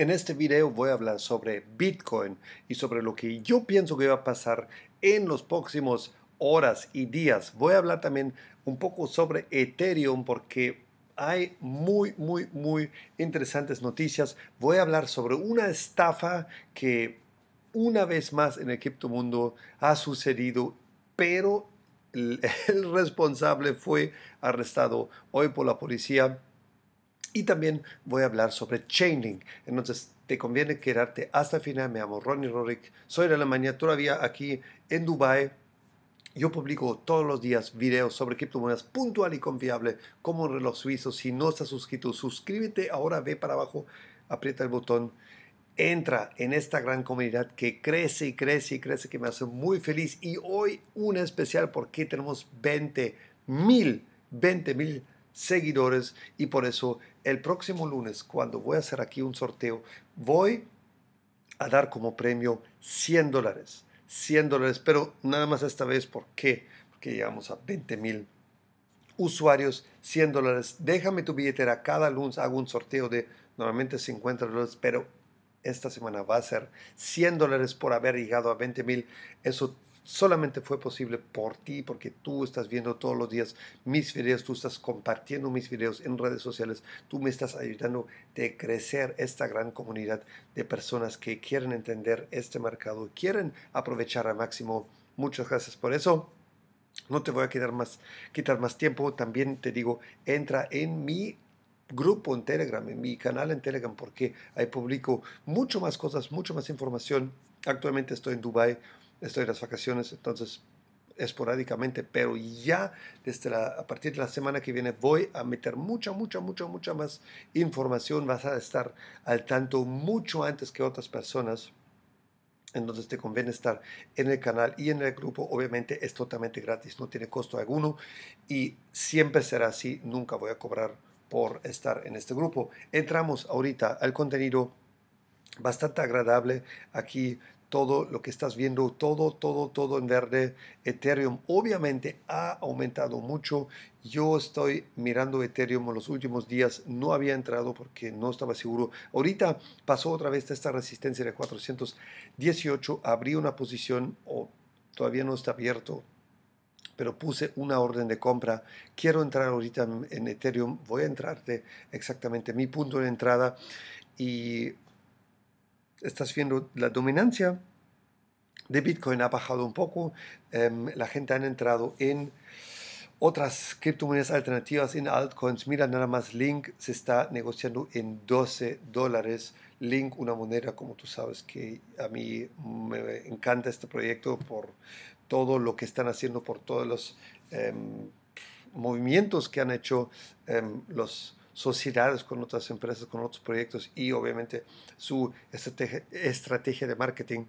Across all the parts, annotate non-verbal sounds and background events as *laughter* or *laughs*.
En este video voy a hablar sobre Bitcoin y sobre lo que yo pienso que va a pasar en los próximos horas y días. Voy a hablar también un poco sobre Ethereum porque hay muy, muy, muy interesantes noticias. Voy a hablar sobre una estafa que una vez más en el Mundo ha sucedido, pero *laughs* el responsable fue arrestado hoy por la policía y también voy a hablar sobre Chainlink. Entonces, te conviene quedarte hasta el final. Me llamo Ronnie Rorick, soy de Alemania, todavía aquí en Dubai. Yo publico todos los días videos sobre criptomonedas puntual y confiable como un reloj suizo. Si no estás suscrito, suscríbete ahora, ve para abajo, aprieta el botón, entra en esta gran comunidad que crece y crece y crece, que me hace muy feliz. Y hoy un especial porque tenemos 20 mil, 20 mil seguidores y por eso el próximo lunes, cuando voy a hacer aquí un sorteo, voy a dar como premio 100 dólares. 100 dólares, pero nada más esta vez, ¿por qué? Porque llegamos a 20 mil usuarios, 100 dólares. Déjame tu billetera. Cada lunes hago un sorteo de normalmente 50 dólares, pero esta semana va a ser 100 dólares por haber llegado a 20 mil. Eso solamente fue posible por ti, porque tú estás viendo todos los días mis videos, tú estás compartiendo mis videos en redes sociales, tú me estás ayudando a crecer esta gran comunidad de personas que quieren entender este mercado, quieren aprovechar al máximo. Muchas gracias por eso. No te voy a quitar más, quitar más tiempo. También te digo, entra en mi grupo en Telegram, en mi canal en Telegram, porque ahí publico mucho más cosas, mucho más información. Actualmente estoy en Dubai estoy en las vacaciones, entonces esporádicamente, pero ya desde a partir de la semana que viene voy a meter mucha, mucha, mucha, mucha más información. Vas a estar al tanto mucho antes que otras personas. Entonces te conviene estar en el canal y en el grupo. Obviamente es totalmente gratis, no tiene costo alguno y siempre será así. Nunca voy a cobrar por estar en este grupo. Entramos ahorita al contenido bastante agradable. Aquí todo lo que estás viendo, todo, todo, todo en verde. Ethereum obviamente ha aumentado mucho. Yo estoy mirando Ethereum en los últimos días. No había entrado porque no estaba seguro. Ahorita pasó otra vez esta resistencia de 418. Abrí una posición o todavía no está abierto pero puse una orden de compra. Quiero entrar ahorita en Ethereum. Voy a entrarte exactamente mi punto de entrada y estás viendo la dominancia de Bitcoin ha bajado un poco, em, la gente ha entrado en otras criptomonedas alternativas, en altcoins. Mira, nada más Link se está negociando en 12 dólares. Link, una moneda, como tú sabes, que a mí me encanta este proyecto por todo lo que están haciendo, por todos los em, movimientos que han hecho em, los sociedades, con otras empresas, con otros proyectos y obviamente su estrategia, de marketing.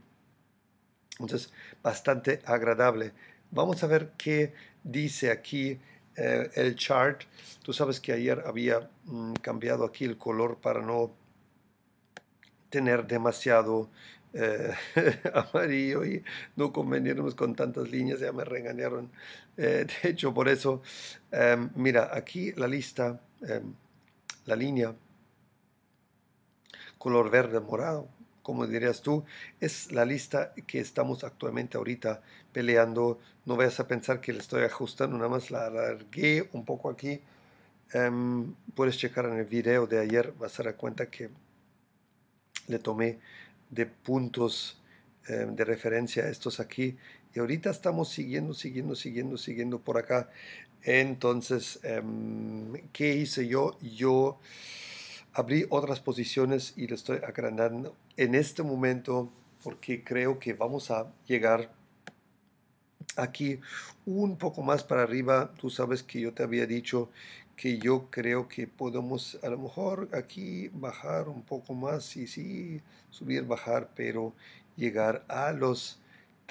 Entonces, bastante agradable. Vamos a ver qué dice aquí eh, el chart. Tú sabes que ayer había mm, cambiado aquí el color para no tener demasiado eh, *laughs* amarillo y no conveniéramos con tantas líneas, ya me regañaron. Eh, de hecho, por eso, em, mira, aquí la lista em, la línea color verde morado, como dirías tú, es la lista que estamos actualmente ahorita peleando. No vayas a pensar que le estoy ajustando, nada más la alargué un poco aquí. Em, puedes checar en el video de ayer, vas a dar cuenta que le tomé de puntos em, de referencia estos aquí y ahorita estamos siguiendo, siguiendo, siguiendo, siguiendo por acá. Entonces, em, ¿qué hice yo? Yo abrí otras posiciones y le estoy agrandando en este momento porque creo que vamos a llegar aquí un poco más para arriba. Tú sabes que yo te había dicho que yo creo que podemos a lo mejor aquí bajar un poco más y sí, subir, bajar, pero llegar a los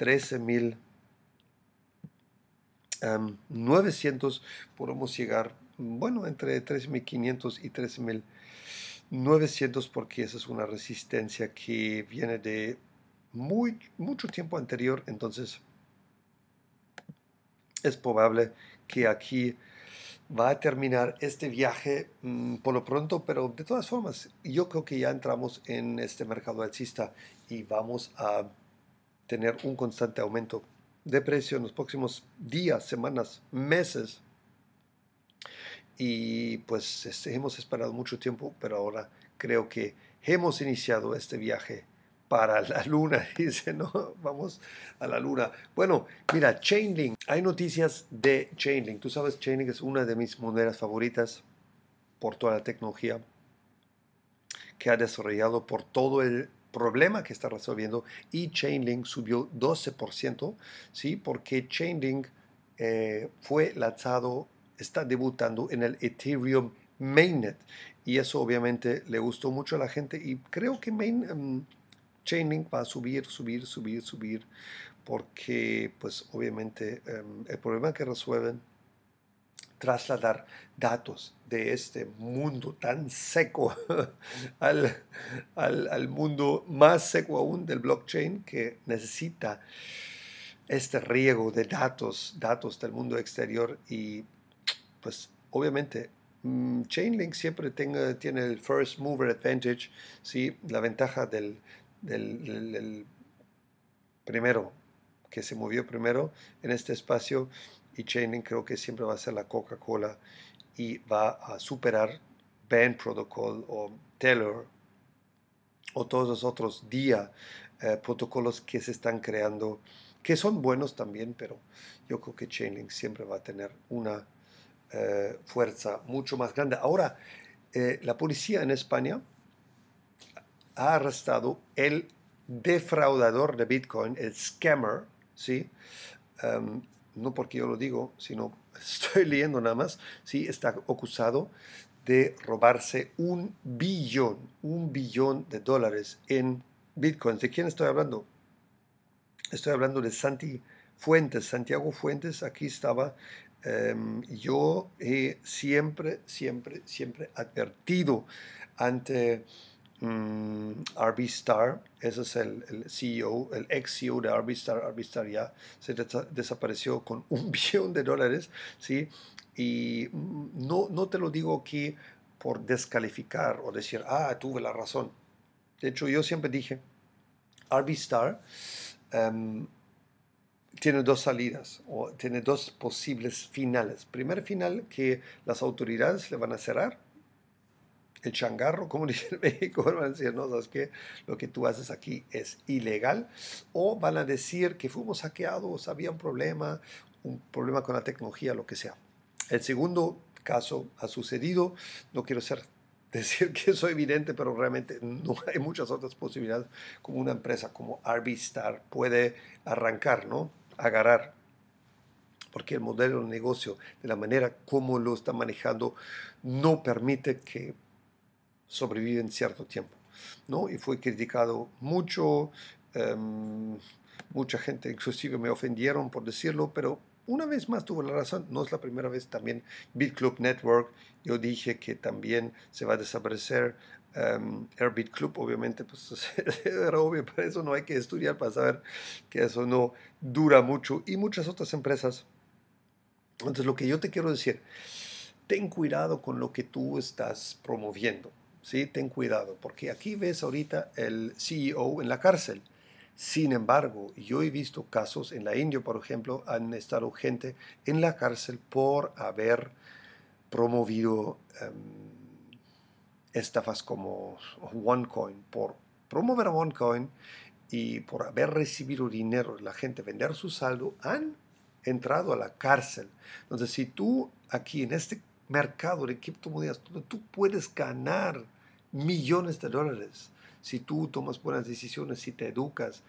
13.900 podemos llegar, bueno, entre 3.500 y 13900, porque esa es una resistencia que viene de muy, mucho tiempo anterior, entonces es probable que aquí va a terminar este viaje mm, por lo pronto, pero de todas formas, yo creo que ya entramos en este mercado alcista y vamos a tener un constante aumento de precio en los próximos días, semanas, meses. Y pues este, hemos esperado mucho tiempo, pero ahora creo que hemos iniciado este viaje para la *laughs* luna, dice, ¿no? Vamos a la luna. Bueno, mira, Chainlink, hay noticias de Chainlink. Tú sabes, Chainlink es una de mis monedas favoritas por toda la tecnología que ha desarrollado por todo el problema que está resolviendo y Chainlink subió 12%, ¿sí? porque Chainlink eh, fue lanzado, está debutando en el Ethereum Mainnet y eso obviamente le gustó mucho a la gente y creo que main, em, Chainlink va a subir, subir, subir, subir porque pues obviamente em, el problema que resuelven trasladar datos de este mundo tan seco *laughs* al, al, al, mundo más seco aún del blockchain que necesita este riego de datos, datos del mundo exterior y pues obviamente mm, Chainlink siempre tenga, tiene el first mover advantage, ¿sí? la ventaja del, del, del primero que se movió primero en este espacio y Chainlink creo que siempre va a ser la Coca-Cola y va a superar Band Protocol o Teller o todos los otros día eh, protocolos que se están creando que son buenos también, pero yo creo que Chainlink siempre va a tener una eh, fuerza mucho más grande. Ahora, eh, la policía en España ha arrestado el defraudador de Bitcoin, el scammer, ¿sí? Em, no porque yo lo digo, sino *laughs* estoy leyendo nada más, sí, está acusado de robarse un billón, un billón de dólares en bitcoins. ¿De quién estoy hablando? Estoy hablando de Santi Fuentes, Santiago Fuentes, aquí estaba. Em, yo he siempre, siempre, siempre advertido ante Arby mm, RB Star, ese es el, CEO, el ex CEO de RB Star, RB Star ya se desapareció con *laughs* un billón de dólares, ¿sí? Y mm, no, no te lo digo aquí por descalificar o decir, ah, tuve la razón. De hecho, yo siempre dije, RB Star em, tiene dos salidas o tiene dos posibles finales. Primer final, que las autoridades le van a cerrar el changarro, como *laughs* dice en México, van a decir, no, sabes qué, lo que tú haces aquí es ilegal, o van a decir que fuimos saqueados, había un problema, un problema con la tecnología, lo que sea. El segundo caso ha sucedido, no quiero *laughs* decir que eso es evidente, pero realmente no hay muchas otras posibilidades como una empresa como Star puede arrancar, ¿no? Agarrar. Porque el modelo de negocio, de la manera como lo está manejando, no permite que en cierto tiempo. ¿no? Y fue criticado mucho, em, mucha gente inclusive me ofendieron por decirlo, pero una vez más tuvo la razón, no es la primera vez, también BitClub Club Network, yo dije que también se va a desaparecer um, Club, obviamente, pues *laughs* era obvio, para eso no hay que estudiar para saber que eso no dura mucho y muchas otras empresas. Entonces, lo que yo te quiero decir, ten cuidado con lo que tú estás promoviendo. ¿sí? ten cuidado, porque aquí ves ahorita el CEO en la cárcel. Sin embargo, yo he visto casos en la India, por ejemplo, han estado gente en la cárcel por haber promovido em, estafas como OneCoin, por promover OneCoin y por haber recibido dinero, la gente vender su saldo, han entrado a la cárcel. Entonces, si tú aquí en este mercado de criptomonedas tú puedes ganar millones de dólares si tú tomas buenas decisiones, si te educas,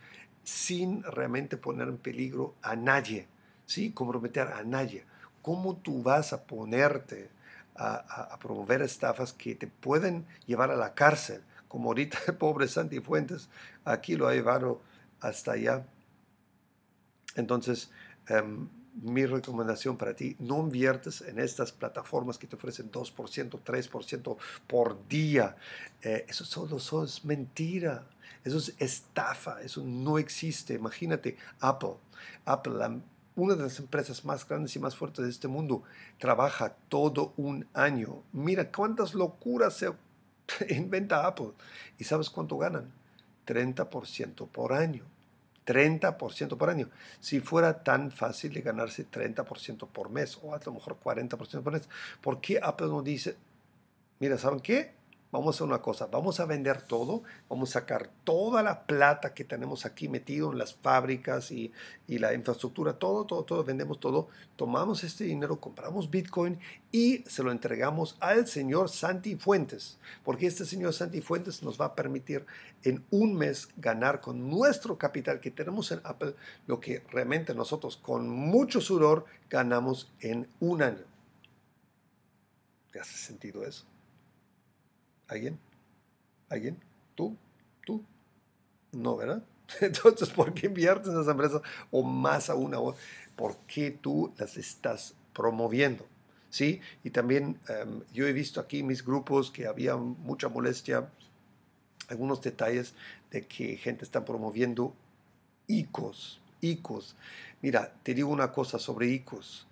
sin realmente poner en peligro a nadie, ¿sí? comprometer a nadie. ¿Cómo tú vas a ponerte a, promover estafas que te pueden llevar a la cárcel? Como ahorita el *laughs* pobre Santi Fuentes, aquí lo ha llevado hasta allá. Entonces, em, mi recomendación para ti, no inviertes en estas plataformas que te ofrecen 2%, 3% por día. Eh, eso solo, es mentira. Eso es estafa. Eso no existe. Imagínate, Apple. Apple, una de las empresas más grandes y más fuertes de este mundo, trabaja todo un año. Mira cuántas locuras se *laughs* inventa Apple. ¿Y sabes cuánto ganan? 30% por año. 30% por año. Si fuera tan fácil de ganarse 30% por mes o a lo mejor 40% por mes, ¿por qué Apple no dice, mira, ¿saben qué? vamos a hacer una cosa, vamos a vender todo, vamos a sacar toda la plata que tenemos aquí metido en las fábricas y, y la infraestructura, todo, todo, todo, vendemos todo, tomamos este dinero, compramos Bitcoin y se lo entregamos al señor Santi Fuentes, porque este señor Santi Fuentes nos va a permitir en un mes ganar con nuestro capital que tenemos en Apple lo que realmente nosotros con mucho sudor ganamos en un año. ¿Te hace sentido eso? ¿Alguien? ¿Alguien? ¿Tú? ¿Tú? No, ¿verdad? *laughs* Entonces, ¿por qué enviarte en empresas o más a una voz? ¿Por qué tú las estás promoviendo? ¿Sí? Y también em, yo he visto aquí mis grupos que había mucha molestia, algunos detalles de que gente está promoviendo ICOs. ICOs. Mira, te digo una cosa sobre ICOs.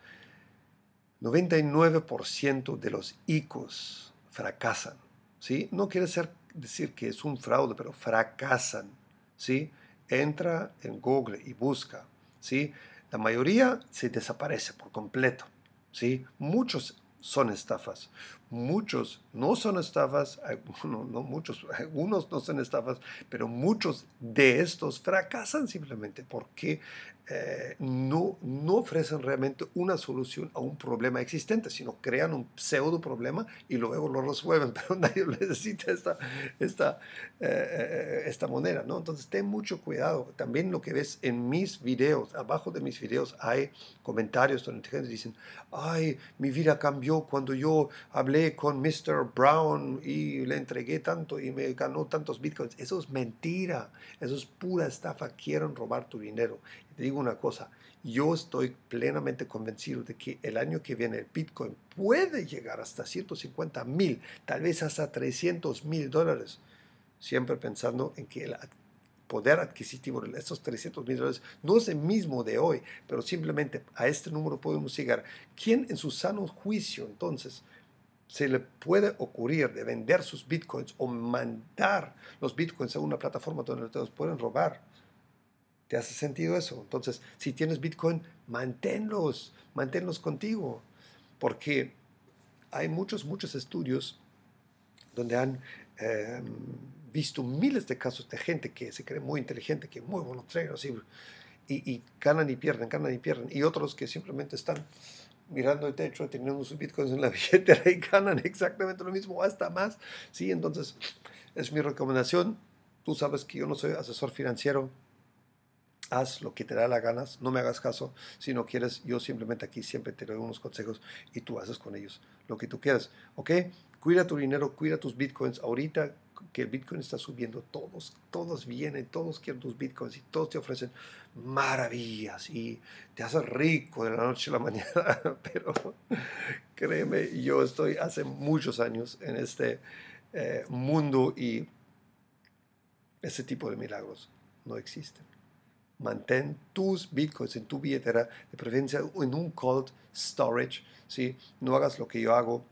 99% de los ICOs fracasan. ¿sí? No quiere decir que es un fraude, pero fracasan, ¿sí? Entra en Google y busca, ¿sí? La mayoría se desaparece por completo, ¿sí? Muchos son estafas, muchos no son estafas, *laughs* algunos, no muchos, *laughs* algunos no son estafas, pero muchos de estos fracasan simplemente porque eh, no, no ofrecen realmente una solución a un problema existente, sino crean un pseudo problema y luego lo resuelven, *laughs* pero nadie necesita esta, esta, eh, eh, esta moneda, ¿no? Entonces ten mucho cuidado. También lo que ves en mis videos, abajo de mis videos hay comentarios donde gente dicen, ay, mi vida cambió cuando yo hablé con Mr. Brown y le entregué tanto y me ganó tantos bitcoins. Eso es mentira, eso es pura estafa, quieren robar tu dinero digo una cosa, yo estoy plenamente convencido de que el año que viene el Bitcoin puede llegar hasta 150 mil, tal vez hasta 300 mil dólares, siempre pensando en que el poder adquisitivo de estos 300 mil dólares no es el mismo de hoy, pero simplemente a este número podemos llegar. ¿Quién en su sano juicio entonces se le puede ocurrir de vender sus bitcoins o mandar los bitcoins a una plataforma donde los pueden robar? ¿Te hace sentido eso? Entonces, si tienes Bitcoin, manténlos, manténlos contigo, porque hay muchos, muchos estudios donde han em, visto miles de casos de gente que se cree muy inteligente, que muy buenos traders y, ganan y pierden, ganan y pierden, y otros que simplemente están mirando el techo, teniendo sus bitcoins en la *laughs* billetera y ganan exactamente lo mismo, hasta más. Sí, entonces es mi recomendación. Tú sabes que yo no soy asesor financiero, haz lo que te da la ganas, no me hagas caso, si no quieres, yo simplemente aquí siempre te doy unos consejos y tú haces con ellos lo que tú quieras, ¿ok? Cuida tu dinero, cuida tus bitcoins, ahorita que el bitcoin está subiendo, todos, todos vienen, todos quieren tus bitcoins y todos te ofrecen maravillas y te haces rico de la noche a la *laughs* mañana, pero créeme, yo estoy hace muchos años en este eh, mundo y ese tipo de milagros no existen mantén tus bitcoins en tu billetera, de preferencia en un cold storage, ¿sí? No hagas lo que yo hago,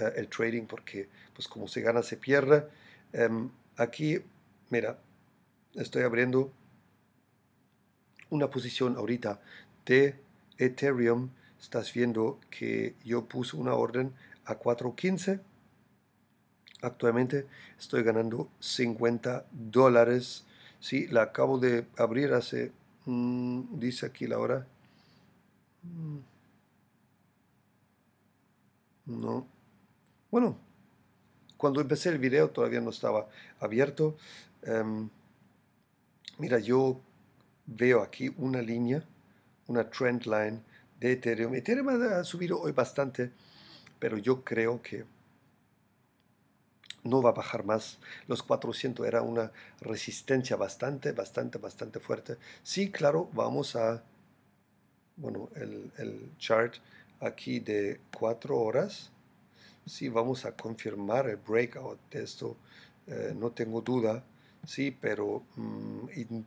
eh, el trading, porque pues como se gana, se pierde. Em, aquí, mira, estoy abriendo una posición ahorita de Ethereum. Estás viendo que yo puse una orden a 4.15. Actualmente estoy ganando 50 dólares Sí, la acabo de abrir hace, mm, dice aquí la hora. Mm. No. Bueno, cuando empecé el video todavía no estaba abierto. Em, mira, yo veo aquí una línea, una trend line de Ethereum. Ethereum ha subido hoy bastante, pero yo creo que no va a bajar más. Los 400 era una resistencia bastante, bastante, bastante fuerte. Sí, claro, vamos a, bueno, el, chart aquí de 4 horas. Sí, vamos a confirmar el breakout de esto, eh, no tengo duda. Sí, pero mm,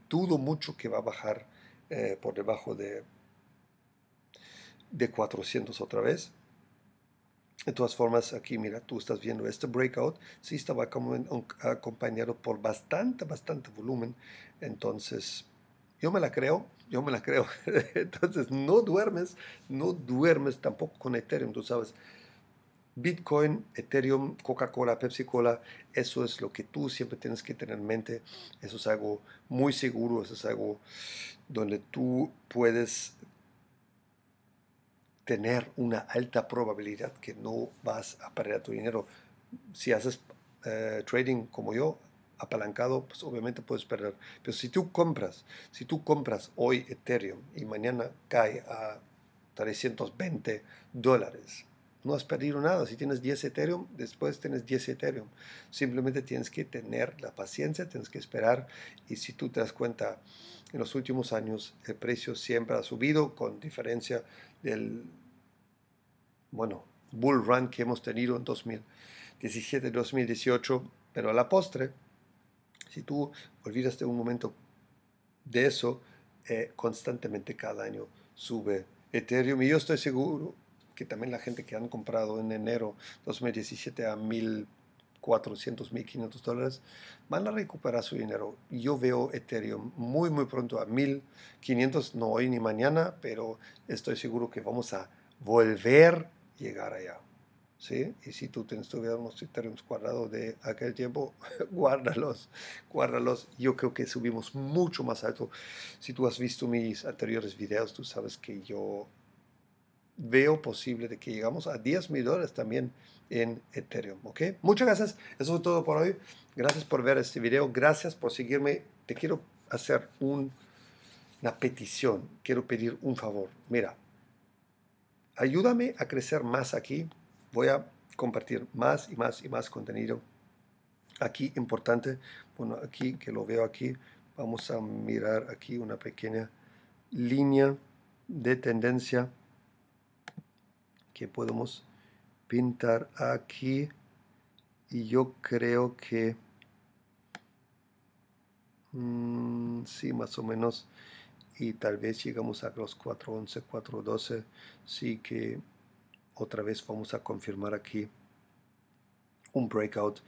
dudo mucho que va a bajar eh, por debajo de, de 400 otra vez. De todas formas, aquí mira, tú estás viendo este breakout, sí estaba acompañado por bastante, bastante volumen. Entonces, yo me la creo, yo me la creo. *laughs* Entonces, no duermes, no duermes tampoco con Ethereum, tú sabes. Bitcoin, Ethereum, Coca-Cola, Pepsi-Cola, eso es lo que tú siempre tienes que tener en mente. Eso es algo muy seguro, eso es algo donde tú puedes tener una alta probabilidad que no vas a perder tu dinero. Si haces eh, trading como yo, apalancado, pues obviamente puedes perder. Pero si tú compras, si tú compras hoy Ethereum y mañana cae a 320 dólares, no has perdido nada. Si tienes 10 Ethereum, después tienes 10 Ethereum. Simplemente tienes que tener la paciencia, tienes que esperar. Y si tú te das cuenta, en los últimos años el precio siempre ha subido con diferencia del, bueno, bull run que hemos tenido en 2017-2018, pero a la postre, si tú olvidas de un momento de eso, eh, constantemente cada año sube Ethereum y yo estoy seguro que también la gente que han comprado en enero 2017 a mil 400 mil, 500 dólares, van a recuperar su dinero. Yo veo Ethereum muy, muy pronto a 1500, no hoy ni mañana, pero estoy seguro que vamos a volver a llegar allá. ¿Sí? Y si tú tienes todavía unos Ethereum cuadrados de aquel tiempo, *laughs* guárdalos, guárdalos. Yo creo que subimos mucho más alto. Si tú has visto mis anteriores videos, tú sabes que yo veo posible de que llegamos a 10 mil dólares también en Ethereum. ¿ok? Muchas gracias. Eso es todo por hoy. Gracias por ver este video. Gracias por seguirme. Te quiero hacer una petición. Quiero pedir un favor. Mira, ayúdame a crecer más aquí. Voy a compartir más y más y más contenido. Aquí importante, bueno, aquí que lo veo aquí, vamos a mirar aquí una pequeña línea de tendencia que podemos pintar aquí y yo creo que mm, sí más o menos y tal vez llegamos a los 411 412 sí que otra vez vamos a confirmar aquí un breakout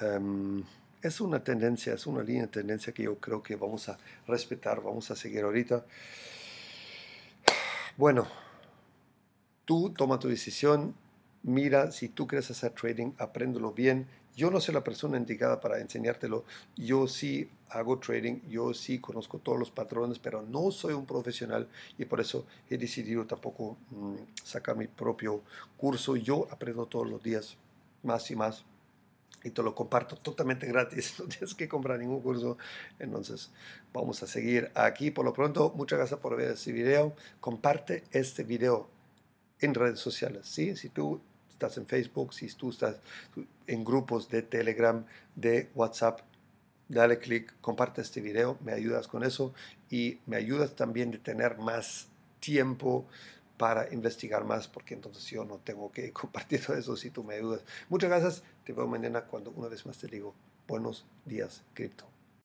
em, es una tendencia, es una línea de tendencia que yo creo que vamos a respetar, vamos a seguir ahorita. Bueno, tú toma tu decisión, mira, si tú quieres hacer trading, apréndelo bien. Yo no soy la persona indicada para enseñártelo. Yo sí hago trading, yo sí conozco todos los patrones, pero no soy un profesional y por eso he decidido tampoco mm, sacar mi propio curso. Yo aprendo todos los días, más y más. Y te lo comparto totalmente gratis, *laughs* no tienes que comprar ningún curso. Entonces, vamos a seguir aquí. Por lo pronto, muchas gracias por ver este video. Comparte este video en redes sociales. ¿sí? Si tú estás en Facebook, si tú estás en grupos de Telegram, de WhatsApp, dale click, comparte este video, me ayudas con eso y me ayudas también de tener más tiempo para investigar más, porque entonces yo no tengo que *laughs* compartir todo eso si tú me ayudas. Muchas gracias, te veo mañana cuando una vez más te digo buenos días, cripto.